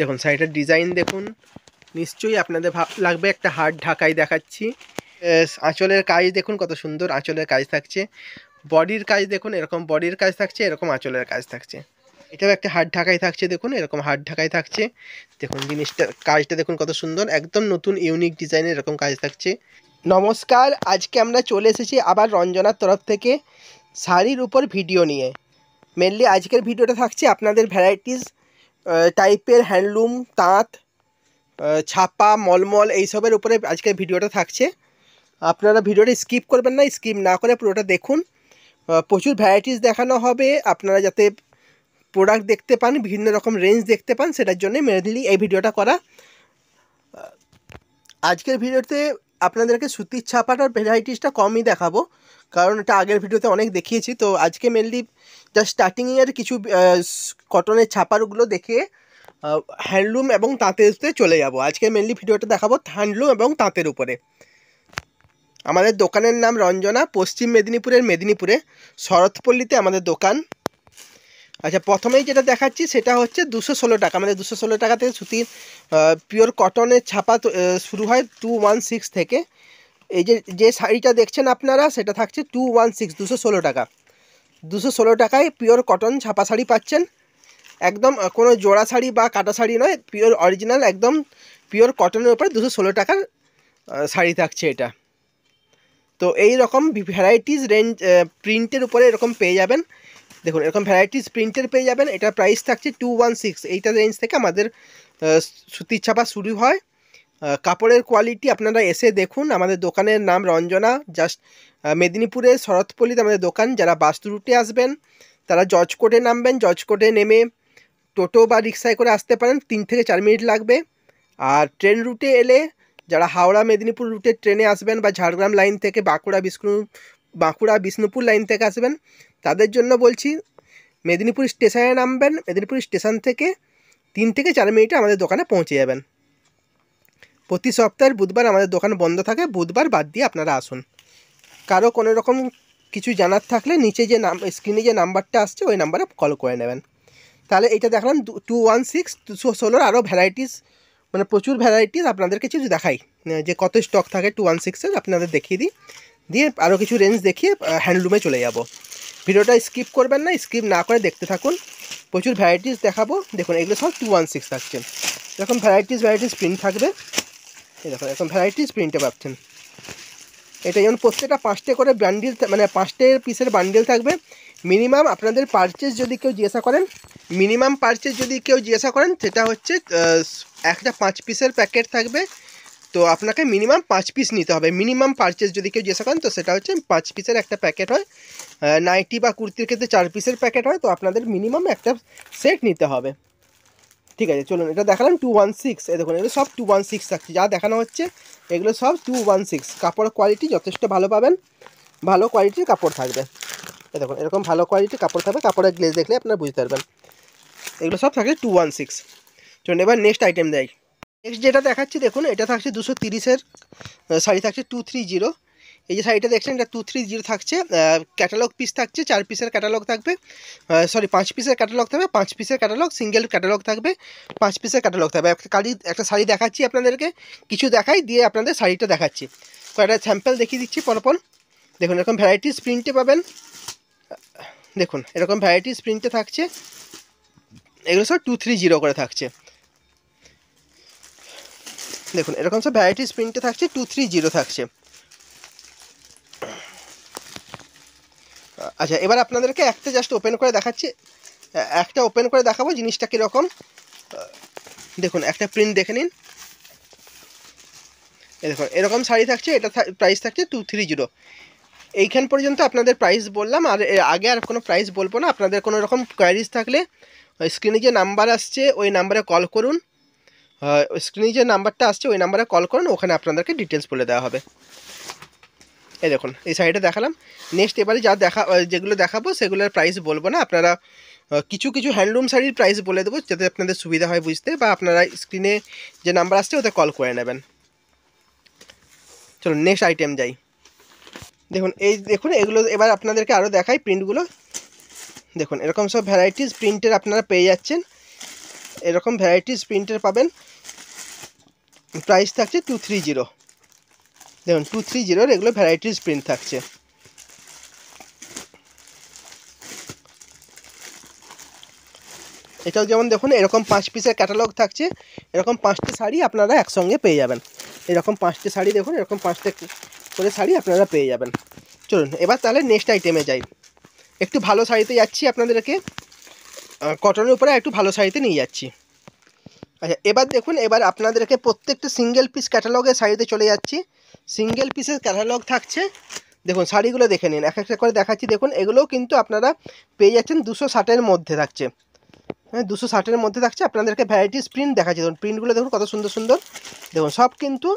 দেখুন শাড়িটার ডিজাইন দেখুন নিশ্চয়ই আপনাদের লাগবে একটা হাট ঢাকাই দেখাচ্ছি আঁচলের কাজ দেখুন কত সুন্দর আঁচলের কাজ থাকছে বডির কাজ দেখুন এরকম বডির কাজ থাকছে এরকম আঁচলের কাজ থাকছে এটাও একটা হাট ঢাকাই থাকছে দেখুন এরকম হাট ঢাকাই থাকছে দেখুন জিনিসটা কাজটা দেখুন কত সুন্দর একদম নতুন ইউনিক ডিজাইনের এরকম কাজ থাকছে নমস্কার আজকে আমরা চলে এসেছি আবার রঞ্জনার তরফ থেকে শাড়ির উপর ভিডিও নিয়ে মেনলি আজকের ভিডিওটা থাকছে আপনাদের ভ্যারাইটিস টাইপের হ্যান্ডলুম তাঁত ছাপা মলমল এইসবের উপরে আজকের ভিডিওটা থাকছে আপনারা ভিডিওটা স্কিপ করবেন না স্কিপ না করে পুরোটা দেখুন প্রচুর ভ্যারাইটিস দেখানো হবে আপনারা যাতে প্রোডাক্ট দেখতে পান বিভিন্ন রকম রেঞ্জ দেখতে পান সেটার জন্য মেনলি এই ভিডিওটা করা আজকের ভিডিওতে আপনাদেরকে সুতির ছাপাটার ভ্যারাইটিসটা কমই দেখাবো কারণ এটা আগের ভিডিওতে অনেক দেখিয়েছি তো আজকে মেনলি জাস্ট স্টার্টিংয়ের কিছু কটনের ছাপারগুলো দেখে হ্যান্ডলুম এবং তাঁতেতে চলে যাব আজকে মেনলি ভিডিওটা দেখাবো হ্যান্ডলুম এবং তাঁতের উপরে আমাদের দোকানের নাম রঞ্জনা পশ্চিম মেদিনীপুরের মেদিনীপুরে শরৎপল্লিতে আমাদের দোকান আচ্ছা প্রথমেই যেটা দেখাচ্ছি সেটা হচ্ছে দুশো ষোলো টাকা মানে দুশো ষোলো টাকা থেকে সুতির পিওর কটনের ছাপা শুরু হয় টু ওয়ান সিক্স থেকে এই যে যে শাড়িটা দেখছেন আপনারা সেটা থাকছে টু ওয়ান সিক্স দুশো ষোলো টাকা দুশো ষোলো টাকায় পিওর কটন ছাপা শাড়ি পাচ্ছেন একদম কোনো জোড়া শাড়ি বা কাটা শাড়ি নয় পিওর অরিজিনাল একদম পিওর কটনের উপরে দুশো ষোলো টাকার শাড়ি থাকছে এটা তো এই রকম ভ্যারাইটিস রেঞ্জ প্রিন্টের উপরে এরকম পেয়ে যাবেন দেখুন এরকম ভ্যারাইটিস প্রিন্টের পেয়ে যাবেন এটা প্রাইস থাকছে টু ওয়ান সিক্স এইটা রেঞ্জ থেকে আমাদের সুতির ছাপা শুরু হয় কাপড়ের কোয়ালিটি আপনারা এসে দেখুন আমাদের দোকানের নাম রঞ্জনা জাস্ট মেদিনীপুরের শরৎপল্লিতে আমাদের দোকান যারা বাস্তু রুটে আসবেন তারা জজকোটে নামবেন জজকোটে নেমে টোটো বা রিক্সায় করে আসতে পারেন তিন থেকে চার মিনিট লাগবে আর ট্রেন রুটে এলে যারা হাওড়া মেদিনীপুর রুটে ট্রেনে আসবেন বা ঝাড়গ্রাম লাইন থেকে বাঁকুড়া বিষ্ণু বাঁকুড়া বিষ্ণুপুর লাইন থেকে আসবেন তাদের জন্য বলছি মেদিনীপুর স্টেশনে নামবেন মেদিনীপুর স্টেশন থেকে তিন থেকে চার মিনিটে আমাদের দোকানে পৌঁছে যাবেন প্রতি সপ্তাহের বুধবার আমাদের দোকান বন্ধ থাকে বুধবার বাদ দিয়ে আপনারা আসুন কারো কোনো রকম কিছু জানার থাকলে নিচে যে নাম স্ক্রিনে যে নাম্বারটা আসছে ওই নাম্বারে কল করে নেবেন তাহলে এটা দেখলাম টু ওয়ান সিক্স দুশো ষোলোর আরও ভ্যারাইটিস মানে প্রচুর ভ্যারাইটিস আপনাদেরকে কিছু দেখাই যে কত স্টক থাকে টু ওয়ান সিক্সের আপনাদের দেখিয়ে দিই দিয়ে আরও কিছু রেঞ্জ দেখিয়ে হ্যান্ডলুমে চলে যাব ভিডিওটা স্কিপ করবেন না স্কিপ না করে দেখতে থাকুন প্রচুর ভ্যারাইটিস দেখাবো দেখুন এগুলো সব টু ওয়ান সিক্স থাকছে এরকম ভ্যারাইটিস ভ্যারাইটিস প্রিন্ট থাকবে এরকম এরকম ভ্যারাইটিস প্রিন্টে পাচ্ছেন এটা যেমন প্রত্যেকটা পাঁচটে করে ব্যান্ডেল মানে পাঁচটে পিসের বান্ডিল থাকবে মিনিমাম আপনাদের পারচেস যদি কেউ জিজ্ঞাসা করেন মিনিমাম পারচেস যদি কেউ জিজ্ঞাসা করেন সেটা হচ্ছে একটা পাঁচ পিসের প্যাকেট থাকবে তো আপনাকে মিনিমাম পাঁচ পিস নিতে হবে মিনিমাম পারচেস যদি কেউ জিজ্ঞাসা করেন তো সেটা হচ্ছে পাঁচ পিসের একটা প্যাকেট হয় নাইটি বা কুর্তির ক্ষেত্রে চার পিসের প্যাকেট হয় তো আপনাদের মিনিমাম একটা সেট নিতে হবে ঠিক আছে চলুন এটা দেখালাম টু ওয়ান সিক্স এ দেখুন এগুলো সব টু ওয়ান সিক্স থাকছে যা দেখানো হচ্ছে এগুলো সব টু ওয়ান সিক্স কাপড়ের কোয়ালিটি যথেষ্ট ভালো পাবেন ভালো কোয়ালিটির কাপড় থাকবে এ দেখুন এরকম ভালো কোয়ালিটির কাপড় থাকবে কাপড়ের গ্লেজ দেখলে আপনারা বুঝতে পারবেন এগুলো সব থাকবে টু ওয়ান সিক্স চলুন এবার নেক্সট আইটেম দেয় নেক্সট যেটা দেখাচ্ছি দেখুন এটা থাকছে দুশো তিরিশের শাড়ি থাকছে টু থ্রি জিরো এই যে শাড়িটা দেখছেন এটা টু থ্রি জিরো থাকছে ক্যাটালগ পিস থাকছে চার পিসের ক্যাটালগ থাকবে সরি পাঁচ পিসের ক্যাটালগ থাকবে পাঁচ পিসের ক্যাটালগ সিঙ্গেল ক্যাটালগ থাকবে পাঁচ পিসের ক্যাটালগ থাকবে একটা কালি একটা শাড়ি দেখাচ্ছি আপনাদেরকে কিছু দেখাই দিয়ে আপনাদের শাড়িটা দেখাচ্ছি কয়েকটা স্যাম্পেল দেখিয়ে দিচ্ছি পরপর দেখুন এরকম ভ্যারাইটিস প্রিন্টে পাবেন দেখুন এরকম ভ্যারাইটিস প্রিন্টে থাকছে এগুলো সব টু থ্রি জিরো করে থাকছে দেখুন এরকম সব ভ্যারাইটিস প্রিন্টে থাকছে টু থ্রি জিরো থাকছে আচ্ছা এবার আপনাদেরকে একটা জাস্ট ওপেন করে দেখাচ্ছি একটা ওপেন করে দেখাবো জিনিসটা কীরকম দেখুন একটা প্রিন্ট দেখে নিন দেখুন এরকম শাড়ি থাকছে এটা প্রাইস থাকছে টু থ্রি জিরো এইখান পর্যন্ত আপনাদের প্রাইস বললাম আর আগে আর কোনো প্রাইস বলবো না আপনাদের কোনো রকম কোয়ারিজ থাকলে স্ক্রিনে যে নাম্বার আসছে ওই নাম্বারে কল করুন স্ক্রিনে যে নাম্বারটা আসছে ওই নাম্বারে কল করুন ওখানে আপনাদেরকে ডিটেলস বলে দেওয়া হবে এই দেখুন এই সাইডে দেখালাম নেক্সট এবারে যা দেখা যেগুলো দেখাবো সেগুলোর প্রাইস বলবো না আপনারা কিছু কিছু হ্যান্ডলুম শাড়ির প্রাইস বলে দেবো যাতে আপনাদের সুবিধা হয় বুঝতে বা আপনারা স্ক্রিনে যে নাম্বার আসছে ওতে কল করে নেবেন চলুন নেক্সট আইটেম যাই দেখুন এই দেখুন এগুলো এবার আপনাদেরকে আরও দেখাই প্রিন্টগুলো দেখুন এরকম সব ভ্যারাইটিস প্রিন্টের আপনারা পেয়ে যাচ্ছেন এরকম ভ্যারাইটিস প্রিন্টের পাবেন প্রাইস থাকছে টু থ্রি জিরো দেখুন টু থ্রি জিরোর এগুলো ভ্যারাইটিস প্রিন্ট থাকছে এটাও যেমন দেখুন এরকম পাঁচ পিসের ক্যাটালগ থাকছে এরকম পাঁচটি শাড়ি আপনারা একসঙ্গে পেয়ে যাবেন এরকম পাঁচটি শাড়ি দেখুন এরকম পাঁচটা করে শাড়ি আপনারা পেয়ে যাবেন চলুন এবার তাহলে নেক্সট আইটেমে যাই একটু ভালো শাড়িতে যাচ্ছি আপনাদেরকে কটনের উপরে একটু ভালো শাড়িতে নিয়ে যাচ্ছি আচ্ছা এবার দেখুন এবার আপনাদেরকে প্রত্যেকটা সিঙ্গেল পিস ক্যাটালগের শাড়িতে চলে যাচ্ছি সিঙ্গেল পিসের ক্যাটালগ থাকছে দেখুন শাড়িগুলো দেখে নিন এক একটা করে দেখাচ্ছি দেখুন এগুলোও কিন্তু আপনারা পেয়ে যাচ্ছেন দুশো ষাটের মধ্যে থাকছে হ্যাঁ দুশো ষাটের মধ্যে থাকছে আপনাদেরকে ভ্যারাইটিস প্রিন্ট দেখাচ্ছি দেখুন প্রিন্টগুলো দেখুন কত সুন্দর সুন্দর দেখুন সব কিন্তু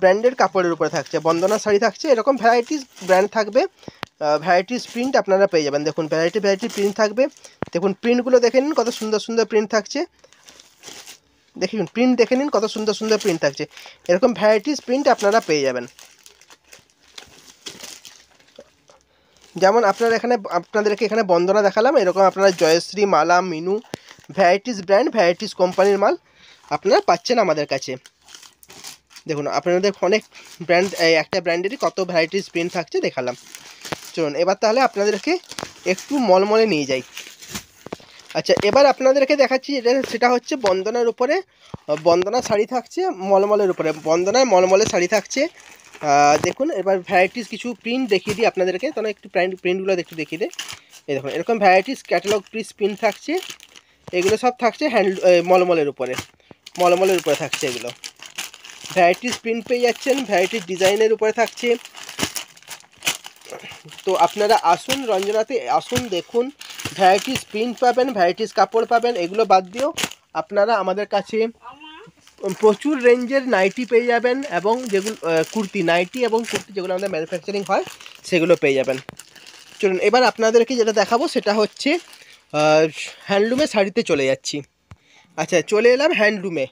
ব্র্যান্ডের কাপড়ের উপরে থাকছে বন্দনা শাড়ি থাকছে এরকম ভ্যারাইটিস ব্র্যান্ড থাকবে ভ্যারাইটিস প্রিন্ট আপনারা পেয়ে যাবেন দেখুন ভ্যারাইটি ভ্যারাইটি প্রিন্ট থাকবে দেখুন প্রিন্টগুলো দেখে নিন কত সুন্দর সুন্দর প্রিন্ট থাকছে দেখুন প্রিন্ট দেখে নিন কত সুন্দর সুন্দর প্রিন্ট থাকছে এরকম ভ্যারাইটিস প্রিন্ট আপনারা পেয়ে যাবেন যেমন আপনারা এখানে আপনাদেরকে এখানে বন্দনা দেখালাম এরকম আপনারা Joyshree Mala Minu varieties brand varieties কোম্পানির মাল আপনারা পাচ্ছেন আমাদের কাছে দেখুন আপনাদের অনেক ব্র্যান্ড একটা ব্র্যান্ডেরই কত ভ্যারাইটিস প্রিন্ট থাকছে দেখালাম চলুন এবার তাহলে আপনাদেরকে একটু মলমলে নিয়ে যাই আচ্ছা এবার আপনাদেরকে দেখাচ্ছি এটা সেটা হচ্ছে বন্দনার উপরে বন্দনা শাড়ি থাকছে মলমলের উপরে বন্দনায় মলমলের শাড়ি থাকছে দেখুন এবার ভ্যারাইটিস কিছু প্রিন্ট দেখিয়ে দিই আপনাদেরকে তখন একটু প্রিন্ট প্রিন্টগুলো একটু দেখিয়ে দিই এই দেখুন এরকম ভ্যারাইটিস ক্যাটালগ পিস প্রিন্ট থাকছে এগুলো সব থাকছে হ্যান্ড মলমলের উপরে মলমলের উপরে থাকছে এগুলো ভ্যারাইটিস প্রিন্ট পেয়ে যাচ্ছেন ভ্যারাইটিস ডিজাইনের উপরে থাকছে তো আপনারা আসুন রঞ্জনাতে আসুন দেখুন ভ্যারাইটিস প্রিন্ট পাবেন ভ্যারাইটিস কাপড় পাবেন এগুলো বাদ দিয়েও আপনারা আমাদের কাছে প্রচুর রেঞ্জের নাইটি পেয়ে যাবেন এবং যেগুলো কুর্তি নাইটি এবং কুর্তি যেগুলো আমাদের ম্যানুফ্যাকচারিং হয় সেগুলো পেয়ে যাবেন চলুন এবার আপনাদেরকে যেটা দেখাবো সেটা হচ্ছে হ্যান্ডলুমে শাড়িতে চলে যাচ্ছি আচ্ছা চলে এলাম হ্যান্ডলুমে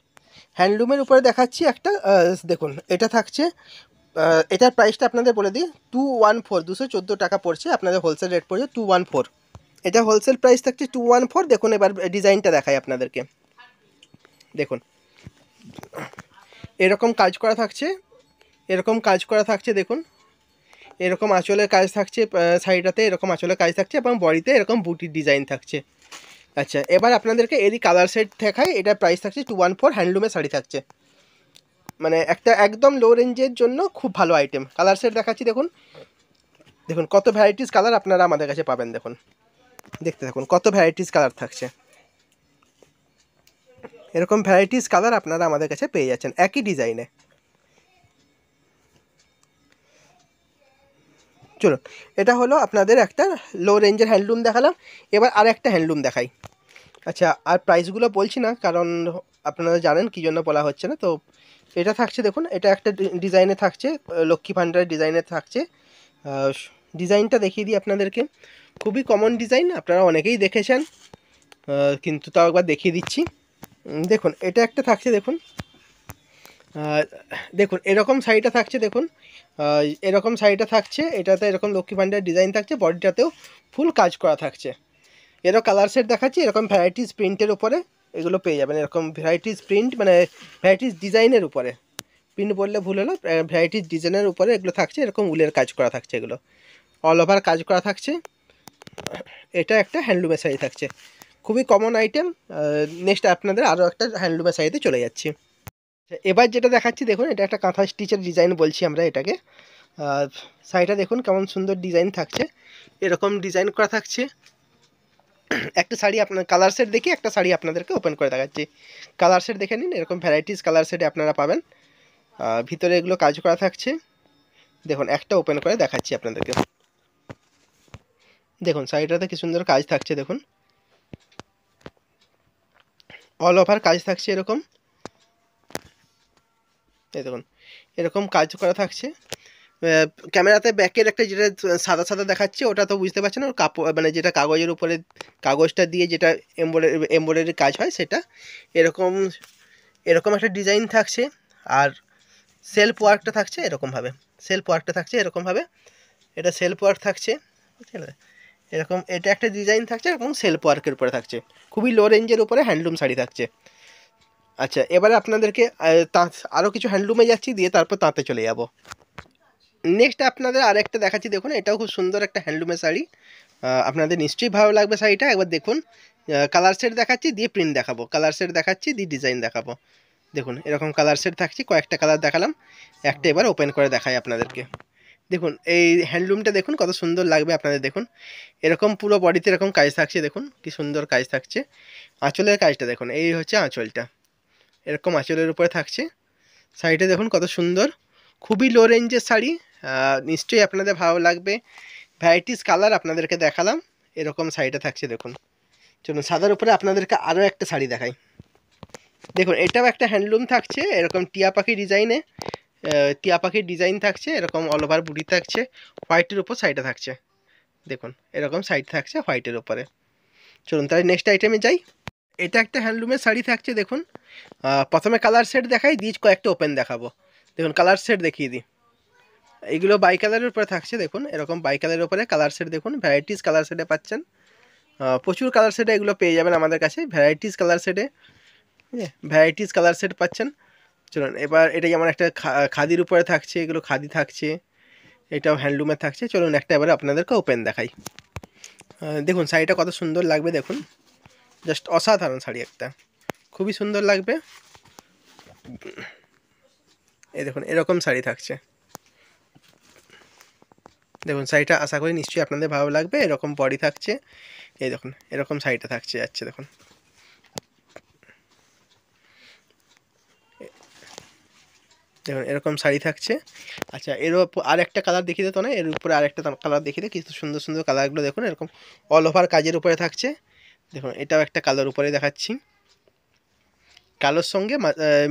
হ্যান্ডলুমের উপরে দেখাচ্ছি একটা দেখুন এটা থাকছে এটার প্রাইসটা আপনাদের বলে দিই টু ওয়ান ফোর দুশো টাকা পড়ছে আপনাদের হোলসেল রেট পড়ছে টু ওয়ান ফোর এটা হোলসেল প্রাইস থাকছে টু ওয়ান ফোর দেখুন এবার ডিজাইনটা দেখায় আপনাদেরকে দেখুন এরকম কাজ করা থাকছে এরকম কাজ করা থাকছে দেখুন এরকম আঁচলের কাজ থাকছে শাড়িটাতে এরকম আঁচলের কাজ থাকছে এবং বডিতে এরকম বুটির ডিজাইন থাকছে আচ্ছা এবার আপনাদেরকে এরই কালার সেট দেখায় এটা প্রাইস থাকছে টু ওয়ান ফোর হ্যান্ডলুমের শাড়ি থাকছে মানে একটা একদম লো রেঞ্জের জন্য খুব ভালো আইটেম কালার সেট দেখাচ্ছি দেখুন দেখুন কত ভ্যারাইটিস কালার আপনারা আমাদের কাছে পাবেন দেখুন দেখতে থাকুন কত ভ্যারাইটিস কালার থাকছে এরকম ভ্যারাইটিস কালার আপনারা আমাদের কাছে পেয়ে যাচ্ছেন একই ডিজাইনে চলুন এটা হলো আপনাদের একটা লো রেঞ্জের হ্যান্ডলুম দেখালাম এবার আর একটা হ্যান্ডলুম দেখাই আচ্ছা আর প্রাইসগুলো বলছি না কারণ আপনারা জানেন কী জন্য বলা হচ্ছে না তো এটা থাকছে দেখুন এটা একটা ডিজাইনে থাকছে লক্ষ্মী ভাণ্ডারের ডিজাইনে থাকছে ডিজাইনটা দেখিয়ে দিই আপনাদেরকে খুবই কমন ডিজাইন আপনারা অনেকেই দেখেছেন কিন্তু তাও একবার দেখিয়ে দিচ্ছি দেখুন এটা একটা থাকছে দেখুন দেখুন এরকম শাড়িটা থাকছে দেখুন এরকম শাড়িটা থাকছে এটাতে এরকম লক্ষ্মী ভান্ডার ডিজাইন থাকছে বডিটাতেও ফুল কাজ করা থাকছে এরও কালার সেট দেখাচ্ছি এরকম ভ্যারাইটিস প্রিন্টের উপরে এগুলো পেয়ে যাবেন এরকম ভ্যারাইটিস প্রিন্ট মানে ভ্যারাইটিস ডিজাইনের উপরে প্রিন্ট বললে ভুল হলো ভ্যারাইটিস ডিজাইনের উপরে এগুলো থাকছে এরকম উলের কাজ করা থাকছে এগুলো অল ওভার কাজ করা থাকছে এটা একটা হ্যান্ডলুমের শাড়ি থাকছে খুবই কমন আইটেম নেক্সট আপনাদের আরও একটা হ্যান্ডলুমের শাড়িতে চলে যাচ্ছি এবার যেটা দেখাচ্ছি দেখুন এটা একটা কাঁথা স্টিচের ডিজাইন বলছি আমরা এটাকে শাড়িটা দেখুন কেমন সুন্দর ডিজাইন থাকছে এরকম ডিজাইন করা থাকছে একটা শাড়ি আপনার কালার সেট দেখে একটা শাড়ি আপনাদেরকে ওপেন করে দেখাচ্ছি কালার সেট দেখে নিন এরকম ভ্যারাইটিস কালার সেটে আপনারা পাবেন ভিতরে এগুলো কাজ করা থাকছে দেখুন একটা ওপেন করে দেখাচ্ছি আপনাদেরকে দেখুন শাড়িটাতে কি সুন্দর কাজ থাকছে দেখুন অল ওভার কাজ থাকছে এরকম এই দেখুন এরকম কাজ করা থাকছে ক্যামেরাতে ব্যাকের একটা যেটা সাদা সাদা দেখাচ্ছে ওটা তো বুঝতে পারছেন ওর কাপড় মানে যেটা কাগজের উপরে কাগজটা দিয়ে যেটা এমব্রয়ডারি এমব্রয়ডারি কাজ হয় সেটা এরকম এরকম একটা ডিজাইন থাকছে আর সেলফ ওয়ার্কটা থাকছে এরকমভাবে সেলফ ওয়ার্কটা থাকছে এরকমভাবে এটা সেলফ ওয়ার্ক থাকছে বুঝলেন এরকম এটা একটা ডিজাইন থাকছে এবং সেলফ ওয়ার্কের উপরে থাকছে খুবই লো রেঞ্জের উপরে হ্যান্ডলুম শাড়ি থাকছে আচ্ছা এবারে আপনাদেরকে তাঁত আরও কিছু হ্যান্ডলুমে যাচ্ছি দিয়ে তারপর তাঁতে চলে যাব নেক্সট আপনাদের আরেকটা দেখাচ্ছি দেখুন এটাও খুব সুন্দর একটা হ্যান্ডলুমের শাড়ি আপনাদের নিশ্চয়ই ভালো লাগবে শাড়িটা একবার দেখুন কালার সেট দেখাচ্ছি দিয়ে প্রিন্ট দেখাবো কালার সেট দেখাচ্ছি দিয়ে ডিজাইন দেখাবো দেখুন এরকম কালার সেট থাকছে কয়েকটা কালার দেখালাম একটা এবার ওপেন করে দেখাই আপনাদেরকে দেখুন এই হ্যান্ডলুমটা দেখুন কত সুন্দর লাগবে আপনাদের দেখুন এরকম পুরো বডিতে এরকম কাজ থাকছে দেখুন কি সুন্দর কাজ থাকছে আঁচলের কাজটা দেখুন এই হচ্ছে আঁচলটা এরকম আঁচলের উপরে থাকছে শাড়িটা দেখুন কত সুন্দর খুবই লো রেঞ্জের শাড়ি নিশ্চয়ই আপনাদের ভালো লাগবে ভ্যারাইটিস কালার আপনাদেরকে দেখালাম এরকম শাড়িটা থাকছে দেখুন চলুন সাদার উপরে আপনাদেরকে আরও একটা শাড়ি দেখাই দেখুন এটাও একটা হ্যান্ডলুম থাকছে এরকম টিয়া পাখি ডিজাইনে টিয়া পাখির ডিজাইন থাকছে এরকম অল ওভার বুড়ি থাকছে হোয়াইটের উপর সাইডে থাকছে দেখুন এরকম সাইড থাকছে হোয়াইটের উপরে চলুন তাহলে নেক্সট আইটেমে যাই এটা একটা হ্যান্ডলুমের শাড়ি থাকছে দেখুন প্রথমে কালার সেট দেখাই দিয়ে কয়েকটা ওপেন দেখাবো দেখুন কালার সেট দেখিয়ে দিই এগুলো বাই কালারের উপরে থাকছে দেখুন এরকম বাই কালারের উপরে কালার সেট দেখুন ভ্যারাইটিস কালার সেটে পাচ্ছেন প্রচুর কালার সেটে এগুলো পেয়ে যাবেন আমাদের কাছে ভ্যারাইটিস কালার সেটে ভ্যারাইটিস কালার সেট পাচ্ছেন চলুন এবার এটা যেমন একটা খাদির উপরে থাকছে এগুলো খাদি থাকছে এটাও হ্যান্ডলুমে থাকছে চলুন একটা এবারে আপনাদেরকে ওপেন দেখাই দেখুন শাড়িটা কত সুন্দর লাগবে দেখুন জাস্ট অসাধারণ শাড়ি একটা খুবই সুন্দর লাগবে এই দেখুন এরকম শাড়ি থাকছে দেখুন শাড়িটা আশা করি নিশ্চয়ই আপনাদের ভালো লাগবে এরকম বডি থাকছে এই দেখুন এরকম শাড়িটা থাকছে যাচ্ছে দেখুন দেখুন এরকম শাড়ি থাকছে আচ্ছা এর ওপর আর একটা কালার দেখিয়ে তো না এর উপরে আর একটা কালার দেখি দে কিছু সুন্দর সুন্দর কালারগুলো দেখুন এরকম অল ওভার কাজের উপরে থাকছে দেখুন এটাও একটা কালার উপরে দেখাচ্ছি কালোর সঙ্গে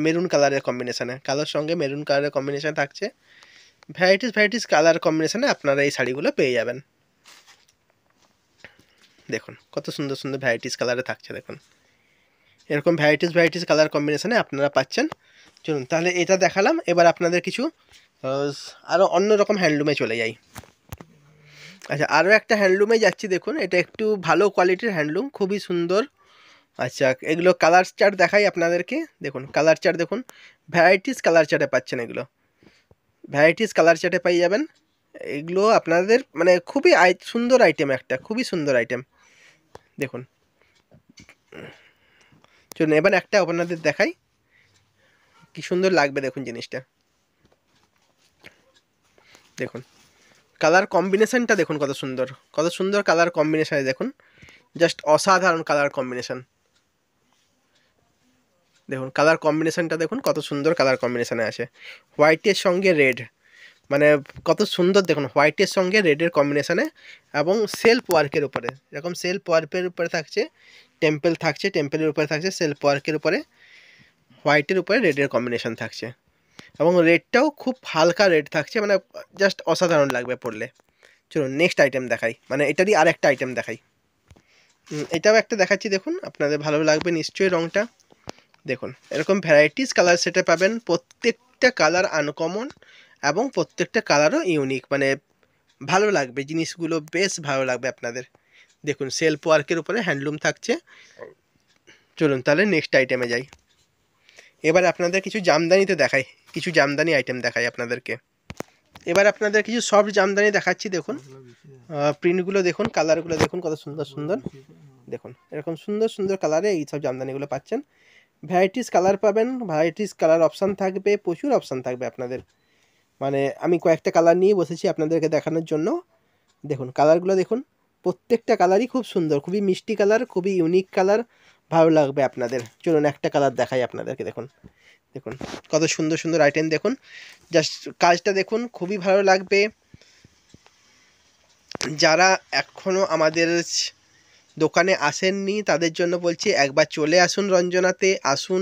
মেরুন কালারের কম্বিনেশানে কালোর সঙ্গে মেরুন কালারের কম্বিনেশান থাকছে ভ্যারাইটিস ভ্যারাইটিস কালার কম্বিনেশানে আপনারা এই শাড়িগুলো পেয়ে যাবেন দেখুন কত সুন্দর সুন্দর ভ্যারাইটিস কালারে থাকছে দেখুন এরকম ভ্যারাইটিস ভ্যারাইটিস কালার কম্বিনেশানে আপনারা পাচ্ছেন চলুন তাহলে এটা দেখালাম এবার আপনাদের কিছু আরও অন্য রকম হ্যান্ডলুমে চলে যাই আচ্ছা আরও একটা হ্যান্ডলুমে যাচ্ছি দেখুন এটা একটু ভালো কোয়ালিটির হ্যান্ডলুম খুবই সুন্দর আচ্ছা এগুলো কালার চার্ট দেখাই আপনাদেরকে দেখুন কালার চার্ট দেখুন ভ্যারাইটিস কালার চার্টে পাচ্ছেন এগুলো ভ্যারাইটিস কালার চার্টে পাই যাবেন এগুলো আপনাদের মানে খুবই সুন্দর আইটেম একটা খুবই সুন্দর আইটেম দেখুন চলুন এবার একটা আপনাদের দেখাই কি সুন্দর লাগবে দেখুন জিনিসটা দেখুন কালার কম্বিনেশানটা দেখুন কত সুন্দর কত সুন্দর কালার কম্বিনেশানে দেখুন জাস্ট অসাধারণ কালার কম্বিনেশান দেখুন কালার কম্বিনেশানটা দেখুন কত সুন্দর কালার কম্বিনেশানে আছে হোয়াইটের সঙ্গে রেড মানে কত সুন্দর দেখুন হোয়াইটের সঙ্গে রেডের কম্বিনেশানে এবং সেলফ ওয়ার্কের উপরে এরকম সেলফ ওয়ার্কের উপরে থাকছে টেম্পেল থাকছে টেম্পেলের উপরে থাকছে সেলফ ওয়ার্কের উপরে হোয়াইটের উপরে রেডের কম্বিনেশন থাকছে এবং রেডটাও খুব হালকা রেড থাকছে মানে জাস্ট অসাধারণ লাগবে পড়লে চলুন নেক্সট আইটেম দেখাই মানে এটারই আর একটা আইটেম দেখাই এটাও একটা দেখাচ্ছি দেখুন আপনাদের ভালো লাগবে নিশ্চয়ই রঙটা দেখুন এরকম ভ্যারাইটিস কালার সেটে পাবেন প্রত্যেকটা কালার আনকমন এবং প্রত্যেকটা কালারও ইউনিক মানে ভালো লাগবে জিনিসগুলো বেশ ভালো লাগবে আপনাদের দেখুন সেলফ ওয়ার্কের উপরে হ্যান্ডলুম থাকছে চলুন তাহলে নেক্সট আইটেমে যাই এবার আপনাদের কিছু জামদানিতে দেখাই কিছু জামদানি আইটেম দেখাই আপনাদেরকে এবার আপনাদের কিছু সফট জামদানি দেখাচ্ছি দেখুন প্রিন্টগুলো দেখুন কালারগুলো দেখুন কত সুন্দর সুন্দর দেখুন এরকম সুন্দর সুন্দর কালারে এই সব জামদানিগুলো পাচ্ছেন ভ্যারাইটিস কালার পাবেন ভ্যারাইটিস কালার অপশান থাকবে প্রচুর অপশান থাকবে আপনাদের মানে আমি কয়েকটা কালার নিয়ে বসেছি আপনাদেরকে দেখানোর জন্য দেখুন কালারগুলো দেখুন প্রত্যেকটা কালারই খুব সুন্দর খুবই মিষ্টি কালার খুবই ইউনিক কালার ভালো লাগবে আপনাদের চলুন একটা কালার দেখাই আপনাদেরকে দেখুন দেখুন কত সুন্দর সুন্দর আইটেম দেখুন জাস্ট কাজটা দেখুন খুবই ভালো লাগবে যারা এখনও আমাদের দোকানে আসেননি তাদের জন্য বলছি একবার চলে আসুন রঞ্জনাতে আসুন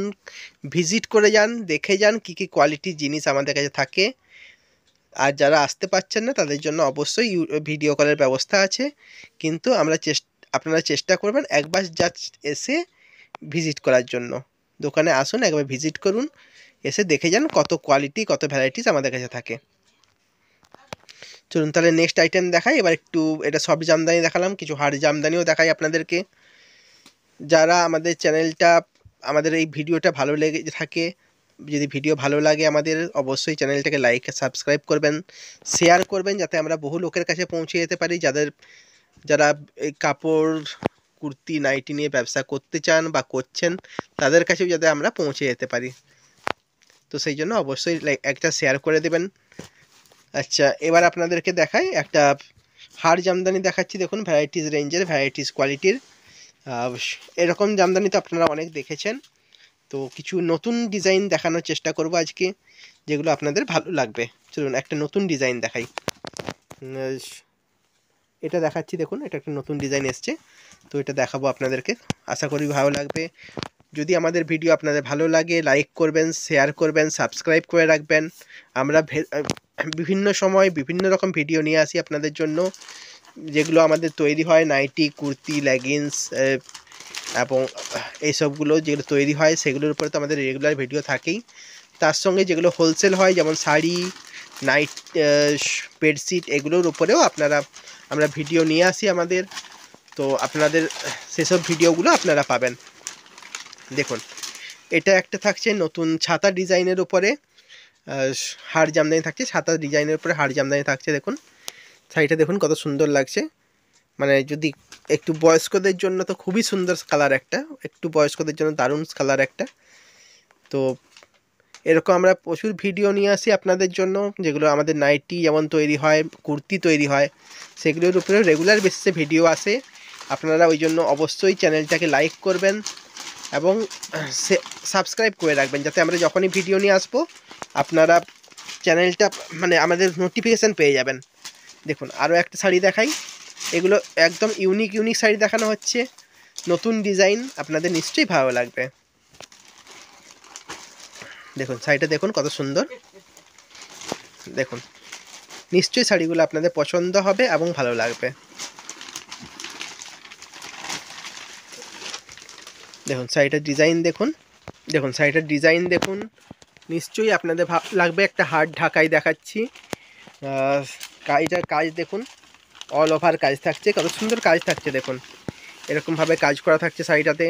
ভিজিট করে যান দেখে যান কি কি কোয়ালিটি জিনিস আমাদের কাছে থাকে আর যারা আসতে পারছেন না তাদের জন্য অবশ্যই ভিডিও কলের ব্যবস্থা আছে কিন্তু আমরা চেষ্টা আপনারা চেষ্টা করবেন একবার যা এসে ভিজিট করার জন্য দোকানে আসুন একবার ভিজিট করুন এসে দেখে যান কত কোয়ালিটি কত ভ্যারাইটিস আমাদের কাছে থাকে চলুন তাহলে নেক্সট আইটেম দেখাই এবার একটু এটা সব জামদানি দেখালাম কিছু হাড় জামদানিও দেখাই আপনাদেরকে যারা আমাদের চ্যানেলটা আমাদের এই ভিডিওটা ভালো লেগে থাকে যদি ভিডিও ভালো লাগে আমাদের অবশ্যই চ্যানেলটাকে লাইক সাবস্ক্রাইব করবেন শেয়ার করবেন যাতে আমরা বহু লোকের কাছে পৌঁছে যেতে পারি যাদের যারা এই কাপড় কুর্তি নাইটি নিয়ে ব্যবসা করতে চান বা করছেন তাদের কাছেও যাতে আমরা পৌঁছে যেতে পারি তো সেই জন্য অবশ্যই লাইক একটা শেয়ার করে দেবেন আচ্ছা এবার আপনাদেরকে দেখাই একটা হার জামদানি দেখাচ্ছি দেখুন ভ্যারাইটিস রেঞ্জের ভ্যারাইটিস কোয়ালিটির এরকম জামদানি তো আপনারা অনেক দেখেছেন তো কিছু নতুন ডিজাইন দেখানোর চেষ্টা করব আজকে যেগুলো আপনাদের ভালো লাগবে চলুন একটা নতুন ডিজাইন দেখাই এটা দেখাচ্ছি দেখুন এটা একটা নতুন ডিজাইন এসছে তো এটা দেখাবো আপনাদেরকে আশা করি ভালো লাগবে যদি আমাদের ভিডিও আপনাদের ভালো লাগে লাইক করবেন শেয়ার করবেন সাবস্ক্রাইব করে রাখবেন আমরা বিভিন্ন সময় বিভিন্ন রকম ভিডিও নিয়ে আসি আপনাদের জন্য যেগুলো আমাদের তৈরি হয় নাইটি কুর্তি লেগিংস এবং এইসবগুলো যেগুলো তৈরি হয় সেগুলোর উপরে তো আমাদের রেগুলার ভিডিও থাকেই তার সঙ্গে যেগুলো হোলসেল হয় যেমন শাড়ি নাইট বেডশিট এগুলোর উপরেও আপনারা আমরা ভিডিও নিয়ে আসি আমাদের তো আপনাদের সেসব ভিডিওগুলো আপনারা পাবেন দেখুন এটা একটা থাকছে নতুন ছাতা ডিজাইনের উপরে হার জামদানি থাকছে ছাতা ডিজাইনের উপরে হার জামদানি থাকছে দেখুন শাড়িটা দেখুন কত সুন্দর লাগছে মানে যদি একটু বয়স্কদের জন্য তো খুবই সুন্দর কালার একটা একটু বয়স্কদের জন্য দারুণ কালার একটা তো এরকম আমরা প্রচুর ভিডিও নিয়ে আসি আপনাদের জন্য যেগুলো আমাদের নাইটি যেমন তৈরি হয় কুর্তি তৈরি হয় সেগুলোর উপরেও রেগুলার বেসিসে ভিডিও আসে আপনারা ওই জন্য অবশ্যই চ্যানেলটাকে লাইক করবেন এবং সাবস্ক্রাইব করে রাখবেন যাতে আমরা যখনই ভিডিও নিয়ে আসবো আপনারা চ্যানেলটা মানে আমাদের নোটিফিকেশান পেয়ে যাবেন দেখুন আরও একটা শাড়ি দেখাই এগুলো একদম ইউনিক ইউনিক শাড়ি দেখানো হচ্ছে নতুন ডিজাইন আপনাদের নিশ্চয়ই ভালো লাগবে দেখুন শাড়িটা দেখুন কত সুন্দর দেখুন নিশ্চয়ই শাড়িগুলো আপনাদের পছন্দ হবে এবং ভালো লাগবে দেখুন শাড়িটার ডিজাইন দেখুন দেখুন শাড়িটার ডিজাইন দেখুন নিশ্চয়ই আপনাদের লাগবে একটা হাট ঢাকাই দেখাচ্ছি কাজটার কাজ দেখুন অল ওভার কাজ থাকছে কত সুন্দর কাজ থাকছে দেখুন এরকমভাবে কাজ করা থাকছে শাড়িটাতে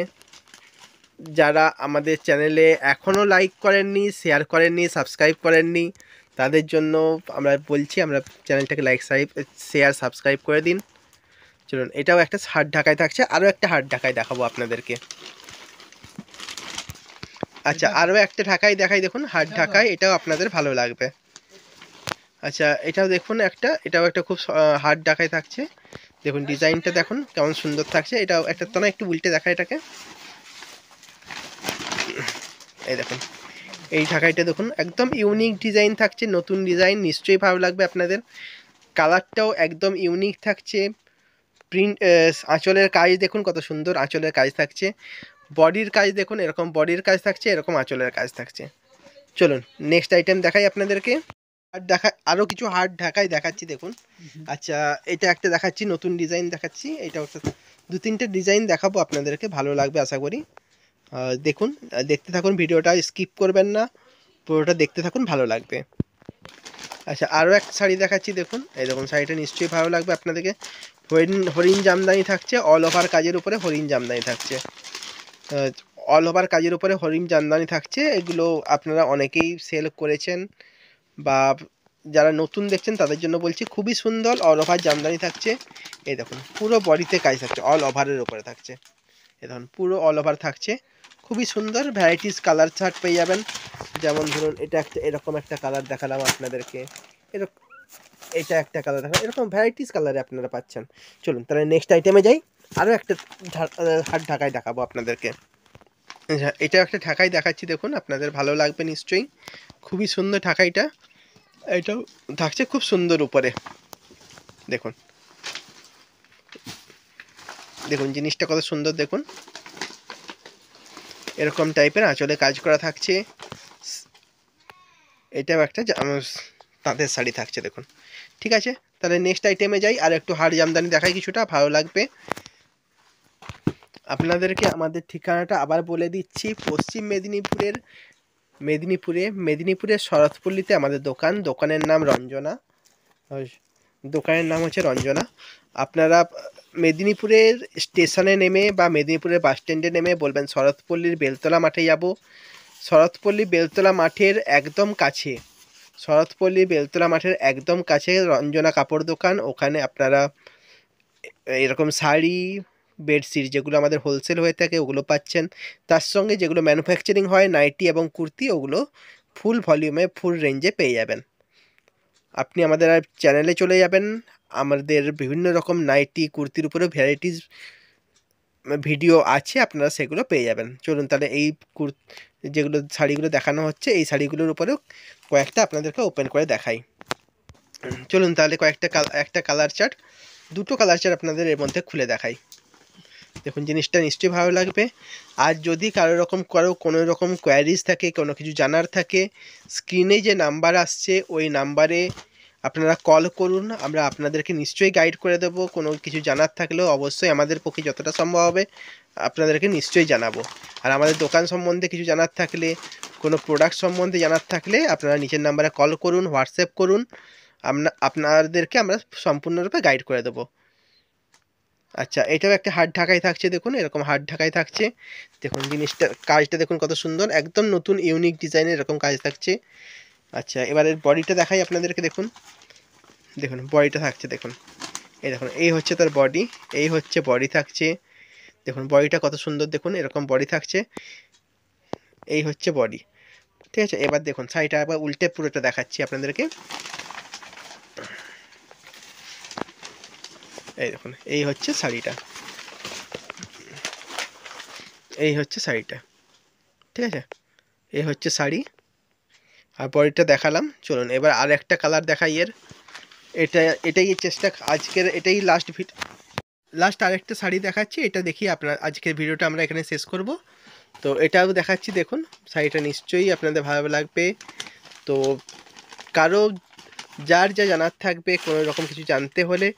যারা আমাদের চ্যানেলে এখনও লাইক করেননি শেয়ার করেননি সাবস্ক্রাইব করেননি তাদের জন্য আমরা বলছি আমরা চ্যানেলটাকে লাইক শেয়ার সাবস্ক্রাইব করে দিন চলুন এটাও একটা হাট ঢাকায় থাকছে আরও একটা হাট ঢাকায় দেখাবো আপনাদেরকে আচ্ছা আরও একটা ঢাকায় দেখাই দেখুন হাট ঢাকায় এটাও আপনাদের ভালো লাগবে আচ্ছা এটাও দেখুন একটা এটাও একটা খুব হাট ঢাকায় থাকছে দেখুন আচ্ছা। ডিজাইনটা দেখুন কেমন সুন্দর থাকছে এটাও একটা তো না একটু উল্টে দেখা এটাকে এই দেখুন এই ঢাকাইটা দেখুন একদম ইউনিক ডিজাইন থাকছে নতুন ডিজাইন নিশ্চয়ই ভালো লাগবে আপনাদের কালারটাও একদম ইউনিক থাকছে প্রিন্ট আঁচলের কাজ দেখুন কত সুন্দর আঁচলের কাজ থাকছে বডির কাজ দেখুন এরকম বডির কাজ থাকছে এরকম আঁচলের কাজ থাকছে চলুন নেক্সট আইটেম দেখাই আপনাদেরকে আর দেখা আরও কিছু হার্ড ঢাকাই দেখাচ্ছি দেখুন আচ্ছা এটা একটা দেখাচ্ছি নতুন ডিজাইন দেখাচ্ছি এটা হচ্ছে দু তিনটে ডিজাইন দেখাবো আপনাদেরকে ভালো লাগবে আশা করি দেখুন দেখতে থাকুন ভিডিওটা স্কিপ করবেন না পুরোটা দেখতে থাকুন ভালো লাগবে আচ্ছা আরও এক শাড়ি দেখাচ্ছি দেখুন এই দেখুন শাড়িটা নিশ্চয়ই ভালো লাগবে আপনাদেরকে হরিণ হরিণ জামদানি থাকছে অল ওভার কাজের উপরে হরিণ জামদানি থাকছে অল ওভার কাজের উপরে হরিণ জামদানি থাকছে এগুলো আপনারা অনেকেই সেল করেছেন বা যারা নতুন দেখছেন তাদের জন্য বলছি খুবই সুন্দর অল ওভার জামদানি থাকছে এই দেখুন পুরো বডিতে কাজ থাকছে অল ওভারের উপরে থাকছে এখন পুরো অল ওভার থাকছে খুবই সুন্দর ভ্যারাইটিস কালার চার্ট পেয়ে যাবেন যেমন ধরুন এটা একটা এরকম একটা কালার দেখালাম আপনাদেরকে এরকম এটা একটা কালার দেখালাম এরকম ভ্যারাইটিস কালারে আপনারা পাচ্ছেন চলুন তাহলে নেক্সট আইটেমে যাই আরও একটা হাট ঢাকায় দেখাবো আপনাদেরকে আচ্ছা, এটা একটা ঢাকায় দেখাচ্ছি দেখুন আপনাদের ভালো লাগবে নিশ্চয়ই খুবই সুন্দর ঢাকাইটা এটাও থাকছে খুব সুন্দর উপরে দেখুন দেখুন জিনিসটা কত সুন্দর দেখুন এরকম টাইপের আঁচলে কাজ করা থাকছে এটাও একটা তাঁতের শাড়ি থাকছে দেখুন ঠিক আছে তাহলে নেক্সট আইটেমে যাই আর একটু হাড় জামদানি দেখাই কিছুটা ভালো লাগবে আপনাদেরকে আমাদের ঠিকানাটা আবার বলে দিচ্ছি পশ্চিম মেদিনীপুরের মেদিনীপুরে মেদিনীপুরের শরৎপল্লিতে আমাদের দোকান দোকানের নাম রঞ্জনা দোকানের নাম হচ্ছে রঞ্জনা আপনারা মেদিনীপুরের স্টেশনে নেমে বা মেদিনীপুরের বাস স্ট্যান্ডে নেমে বলবেন শরৎপল্লীর বেলতলা মাঠে যাব শরৎপল্লী বেলতলা মাঠের একদম কাছে শরৎপল্লী বেলতলা মাঠের একদম কাছে রঞ্জনা কাপড় দোকান ওখানে আপনারা এরকম শাড়ি বেডশিট যেগুলো আমাদের হোলসেল হয়ে থাকে ওগুলো পাচ্ছেন তার সঙ্গে যেগুলো ম্যানুফ্যাকচারিং হয় নাইটি এবং কুর্তি ওগুলো ফুল ভলিউমে ফুল রেঞ্জে পেয়ে যাবেন আপনি আমাদের চ্যানেলে চলে যাবেন আমাদের বিভিন্ন রকম নাইটি কুর্তির উপরে ভ্যারাইটিস ভিডিও আছে আপনারা সেগুলো পেয়ে যাবেন চলুন তাহলে এই কুর যেগুলো শাড়িগুলো দেখানো হচ্ছে এই শাড়িগুলোর উপরেও কয়েকটা আপনাদেরকে ওপেন করে দেখাই চলুন তাহলে কয়েকটা একটা কালার চার্ট দুটো কালার চার্ট আপনাদের এর মধ্যে খুলে দেখাই দেখুন জিনিসটা নিশ্চয়ই ভালো লাগবে আর যদি কারো রকম কারো কোনো রকম কোয়ারিজ থাকে কোনো কিছু জানার থাকে স্ক্রিনে যে নাম্বার আসছে ওই নাম্বারে আপনারা কল করুন আমরা আপনাদেরকে নিশ্চয়ই গাইড করে দেবো কোনো কিছু জানার থাকলেও অবশ্যই আমাদের পক্ষে যতটা সম্ভব হবে আপনাদেরকে নিশ্চয়ই জানাবো আর আমাদের দোকান সম্বন্ধে কিছু জানার থাকলে কোনো প্রোডাক্ট সম্বন্ধে জানার থাকলে আপনারা নিচের নাম্বারে কল করুন হোয়াটসঅ্যাপ করুন আমরা আপনাদেরকে আমরা সম্পূর্ণরূপে গাইড করে দেবো আচ্ছা এটাও একটা হাট ঢাকাই থাকছে দেখুন এরকম হাট ঢাকাই থাকছে দেখুন জিনিসটা কাজটা দেখুন কত সুন্দর একদম নতুন ইউনিক ডিজাইনের এরকম কাজ থাকছে আচ্ছা এবার এর বডিটা দেখাই আপনাদেরকে দেখুন দেখুন বডিটা থাকছে দেখুন এই দেখুন এই হচ্ছে তার বডি এই হচ্ছে বডি থাকছে দেখুন বডিটা কত সুন্দর দেখুন এরকম বডি থাকছে এই হচ্ছে বডি ঠিক আছে এবার দেখুন শাড়িটা আবার উল্টে পুরোটা দেখাচ্ছি আপনাদেরকে এই দেখুন এই হচ্ছে শাড়িটা এই হচ্ছে শাড়িটা ঠিক আছে এই হচ্ছে শাড়ি আর পরেরটা দেখালাম চলুন এবার আর একটা কালার দেখাই এর এটা এটাই চেষ্টা আজকের এটাই লাস্ট ভিড লাস্ট আরেকটা শাড়ি দেখাচ্ছি এটা দেখি আপনার আজকের ভিডিওটা আমরা এখানে শেষ করব তো এটাও দেখাচ্ছি দেখুন শাড়িটা নিশ্চয়ই আপনাদের ভালো লাগবে তো কারো যার যা জানার থাকবে কোনো রকম কিছু জানতে হলে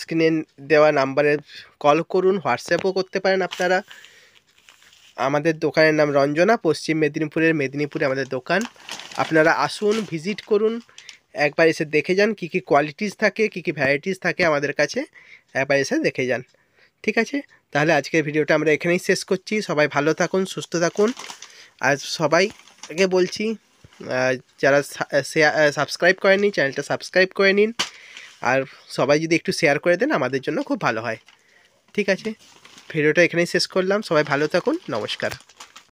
স্ক্রিনে দেওয়া নাম্বারে কল করুন হোয়াটসঅ্যাপও করতে পারেন আপনারা আমাদের দোকানের নাম রঞ্জনা পশ্চিম মেদিনীপুরের মেদিনীপুরে আমাদের দোকান আপনারা আসুন ভিজিট করুন একবার এসে দেখে যান কী কী কোয়ালিটিস থাকে কী কী ভ্যারাইটিস থাকে আমাদের কাছে একবার এসে দেখে যান ঠিক আছে তাহলে আজকের ভিডিওটা আমরা এখানেই শেষ করছি সবাই ভালো থাকুন সুস্থ থাকুন আর সবাইকে বলছি যারা সাবস্ক্রাইব করেনি চ্যানেলটা সাবস্ক্রাইব করে নিন আর সবাই যদি একটু শেয়ার করে দেন আমাদের জন্য খুব ভালো হয় ঠিক আছে ভিডিওটা এখানেই শেষ করলাম সবাই ভালো থাকুন নমস্কার